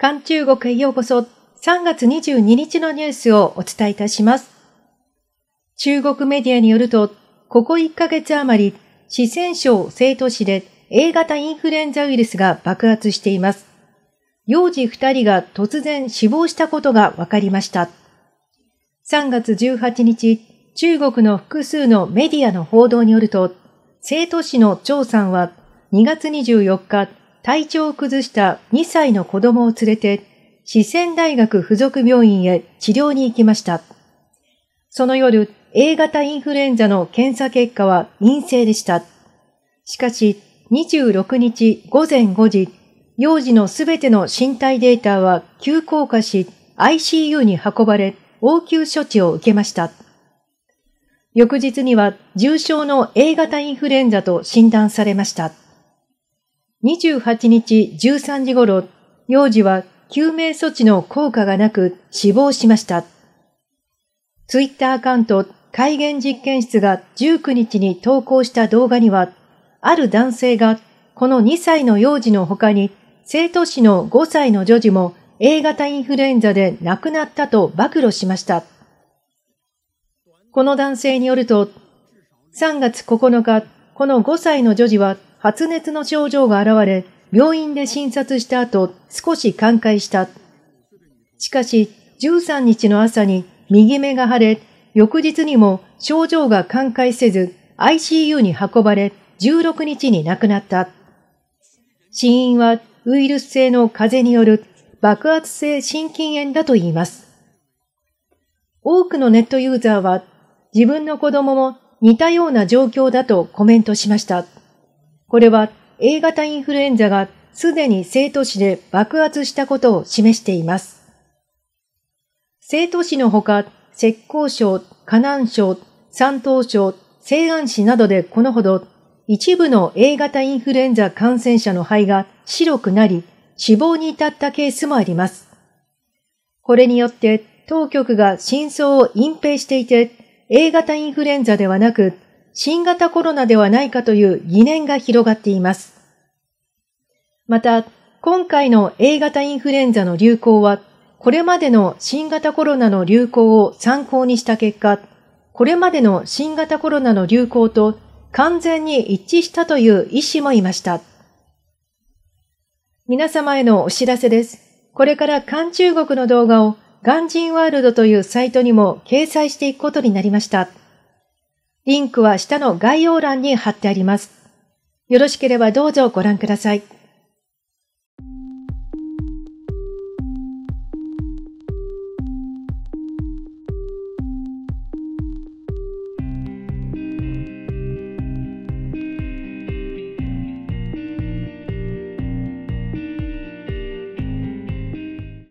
韓中国へようこそ3月22日のニュースをお伝えいたします。中国メディアによると、ここ1ヶ月余り、四川省成都市で A 型インフルエンザウイルスが爆発しています。幼児2人が突然死亡したことが分かりました。3月18日、中国の複数のメディアの報道によると、成都市の張さんは2月24日、体調を崩した2歳の子供を連れて四川大学附属病院へ治療に行きました。その夜、A 型インフルエンザの検査結果は陰性でした。しかし、26日午前5時、幼児のすべての身体データは急降下し、ICU に運ばれ、応急処置を受けました。翌日には重症の A 型インフルエンザと診断されました。28日13時頃、幼児は救命措置の効果がなく死亡しました。ツイッターアカウント戒厳実験室が19日に投稿した動画には、ある男性がこの2歳の幼児の他に生徒市の5歳の女児も A 型インフルエンザで亡くなったと暴露しました。この男性によると、3月9日、この5歳の女児は発熱の症状が現れ、病院で診察した後、少し寛解した。しかし、13日の朝に右目が腫れ、翌日にも症状が寛解せず、ICU に運ばれ、16日に亡くなった。死因はウイルス性の風邪による爆発性心筋炎だと言います。多くのネットユーザーは自分の子供も似たような状況だとコメントしました。これは A 型インフルエンザがすでに生徒市で爆発したことを示しています。生徒市のほか、浙江省、河南省、山東省、西安市などでこのほど一部の A 型インフルエンザ感染者の肺が白くなり死亡に至ったケースもあります。これによって当局が真相を隠蔽していて A 型インフルエンザではなく新型コロナではないかという疑念が広がっています。また、今回の A 型インフルエンザの流行は、これまでの新型コロナの流行を参考にした結果、これまでの新型コロナの流行と完全に一致したという医師もいました。皆様へのお知らせです。これから漢中国の動画をガンジンワールドというサイトにも掲載していくことになりました。リンクは下の概要欄に貼ってあります。よろしければどうぞご覧ください。